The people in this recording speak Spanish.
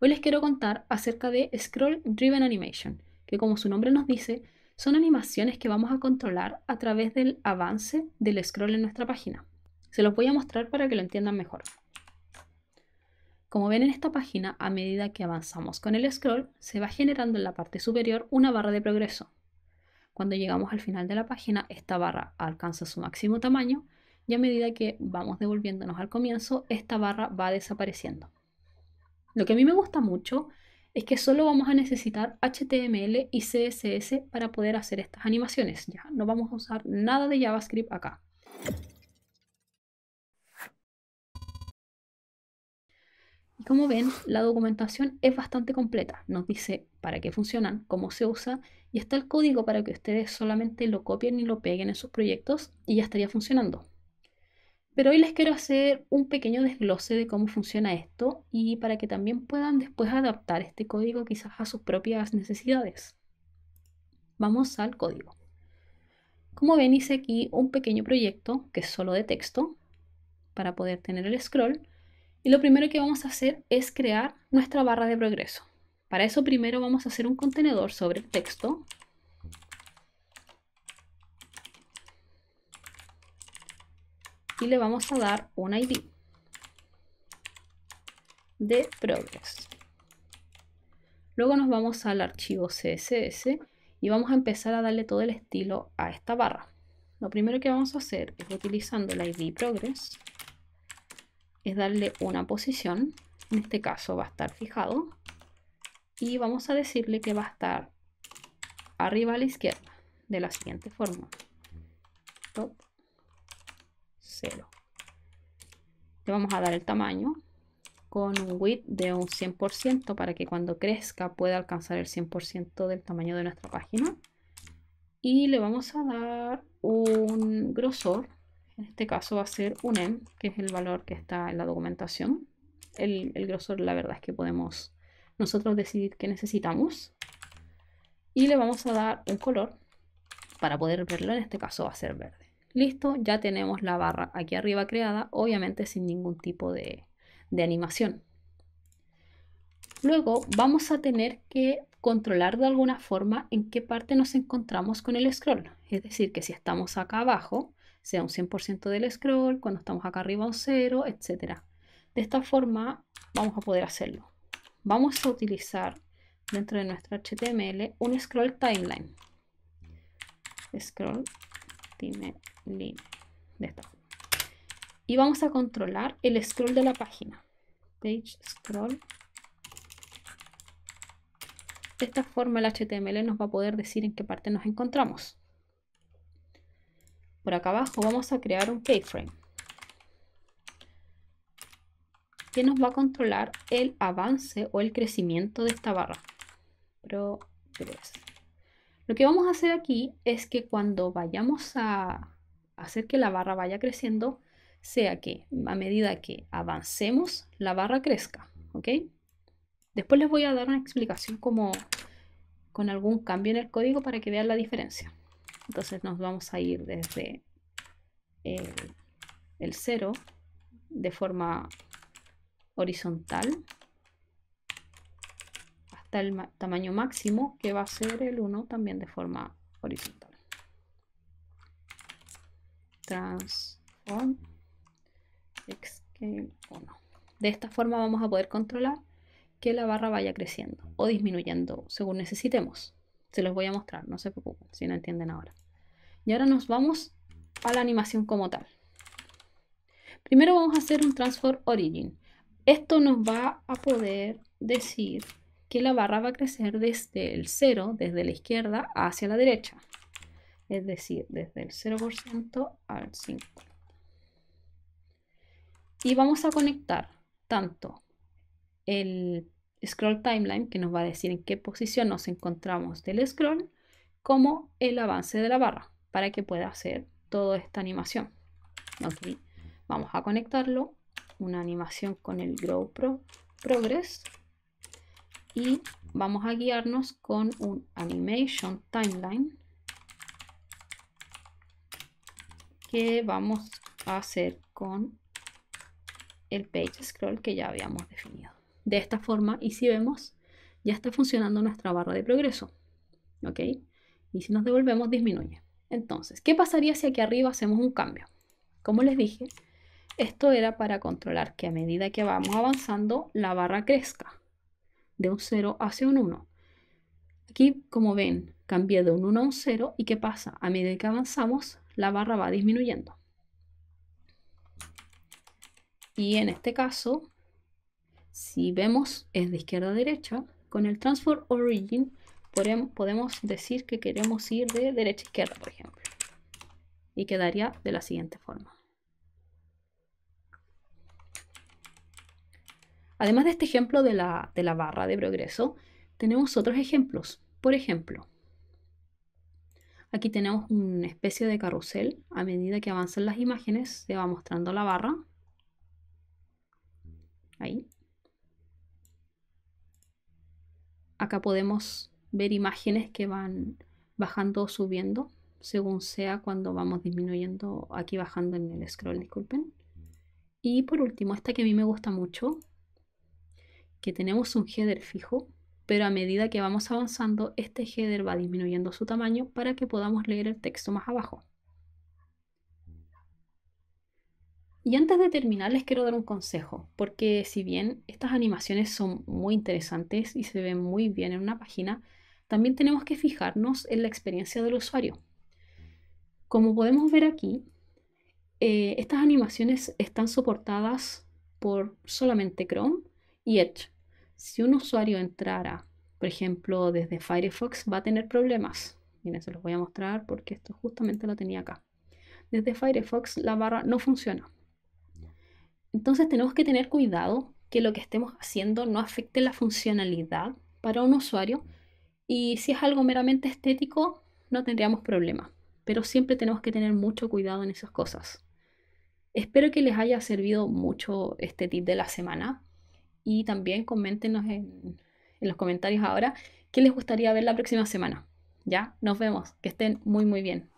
Hoy les quiero contar acerca de Scroll Driven Animation, que como su nombre nos dice, son animaciones que vamos a controlar a través del avance del scroll en nuestra página. Se los voy a mostrar para que lo entiendan mejor. Como ven en esta página, a medida que avanzamos con el scroll, se va generando en la parte superior una barra de progreso. Cuando llegamos al final de la página, esta barra alcanza su máximo tamaño y a medida que vamos devolviéndonos al comienzo, esta barra va desapareciendo. Lo que a mí me gusta mucho es que solo vamos a necesitar HTML y CSS para poder hacer estas animaciones. Ya no vamos a usar nada de JavaScript acá. Y como ven, la documentación es bastante completa. Nos dice para qué funcionan, cómo se usa y está el código para que ustedes solamente lo copien y lo peguen en sus proyectos y ya estaría funcionando. Pero hoy les quiero hacer un pequeño desglose de cómo funciona esto y para que también puedan después adaptar este código quizás a sus propias necesidades. Vamos al código. Como ven, hice aquí un pequeño proyecto que es solo de texto para poder tener el scroll. Y lo primero que vamos a hacer es crear nuestra barra de progreso. Para eso primero vamos a hacer un contenedor sobre el texto y le vamos a dar un ID de progress. Luego nos vamos al archivo CSS y vamos a empezar a darle todo el estilo a esta barra. Lo primero que vamos a hacer es utilizando el ID progress es darle una posición, en este caso va a estar fijado y vamos a decirle que va a estar arriba a la izquierda de la siguiente forma. le vamos a dar el tamaño con un width de un 100% para que cuando crezca pueda alcanzar el 100% del tamaño de nuestra página. Y le vamos a dar un grosor, en este caso va a ser un M, que es el valor que está en la documentación. El, el grosor la verdad es que podemos nosotros decidir qué necesitamos. Y le vamos a dar un color para poder verlo, en este caso va a ser verde. Listo, ya tenemos la barra aquí arriba creada, obviamente sin ningún tipo de, animación. Luego vamos a tener que controlar de alguna forma en qué parte nos encontramos con el scroll. Es decir, que si estamos acá abajo, sea un 100% del scroll, cuando estamos acá arriba un 0, etc. De esta forma vamos a poder hacerlo. Vamos a utilizar dentro de nuestro HTML un scroll timeline. Scroll de Y vamos a controlar el scroll de la página. Page scroll. De esta forma el HTML nos va a poder decir en qué parte nos encontramos. Por acá abajo vamos a crear un keyframe. Que nos va a controlar el avance o el crecimiento de esta barra. Progress. Lo que vamos a hacer aquí es que cuando vayamos a hacer que la barra vaya creciendo, sea que a medida que avancemos, la barra crezca, ¿ok? Después les voy a dar una explicación como con algún cambio en el código para que vean la diferencia. Entonces nos vamos a ir desde el, el 0 de forma horizontal el tamaño máximo que va a ser el 1 también de forma horizontal. Transform x 1. De esta forma vamos a poder controlar que la barra vaya creciendo o disminuyendo según necesitemos. Se los voy a mostrar, no se preocupen si no entienden ahora. Y ahora nos vamos a la animación como tal. Primero vamos a hacer un transform origin. Esto nos va a poder decir que la barra va a crecer desde el 0, desde la izquierda hacia la derecha. Es decir, desde el 0% al 5. Y vamos a conectar tanto el scroll timeline, que nos va a decir en qué posición nos encontramos del scroll, como el avance de la barra, para que pueda hacer toda esta animación. Vamos a conectarlo, una animación con el Grow Progress y vamos a guiarnos con un animation timeline que vamos a hacer con el page scroll que ya habíamos definido. De esta forma, y si vemos, ya está funcionando nuestra barra de progreso. ¿Ok? Y si nos devolvemos, disminuye. Entonces, ¿qué pasaría si aquí arriba hacemos un cambio? Como les dije, esto era para controlar que a medida que vamos avanzando, la barra crezca de un 0 hacia un 1. Aquí, como ven, cambia de un 1 a un 0 y ¿qué pasa? A medida que avanzamos, la barra va disminuyendo. Y en este caso, si vemos es de izquierda a derecha, con el Transform Origin podemos decir que queremos ir de derecha a izquierda, por ejemplo. Y quedaría de la siguiente forma. Además de este ejemplo de la, barra de progreso, tenemos otros ejemplos. Por ejemplo, aquí tenemos una especie de carrusel. A medida que avanzan las imágenes, se va mostrando la barra. Ahí. Acá podemos ver imágenes que van bajando o subiendo, según sea cuando vamos disminuyendo, aquí bajando en el scroll, disculpen. Y por último, esta que a mí me gusta mucho, que tenemos un header fijo, pero a medida que vamos avanzando, este header va disminuyendo su tamaño para que podamos leer el texto más abajo. Y antes de terminar les quiero dar un consejo, porque si bien estas animaciones son muy interesantes y se ven muy bien en una página, también tenemos que fijarnos en la experiencia del usuario. Como podemos ver aquí, eh, estas animaciones están soportadas por solamente Chrome y hecho, Si un usuario entrara, por ejemplo, desde Firefox, va a tener problemas. Miren, se los voy a mostrar porque esto justamente lo tenía acá. Desde Firefox la barra no funciona. Entonces tenemos que tener cuidado que lo que estemos haciendo no afecte la funcionalidad para un usuario y si es algo meramente estético no tendríamos problema, pero siempre tenemos que tener mucho cuidado en esas cosas. Espero que les haya servido mucho este tip de la semana y también coméntenos en, en los comentarios ahora qué les gustaría ver la próxima semana. Ya, nos vemos. Que estén muy, muy bien.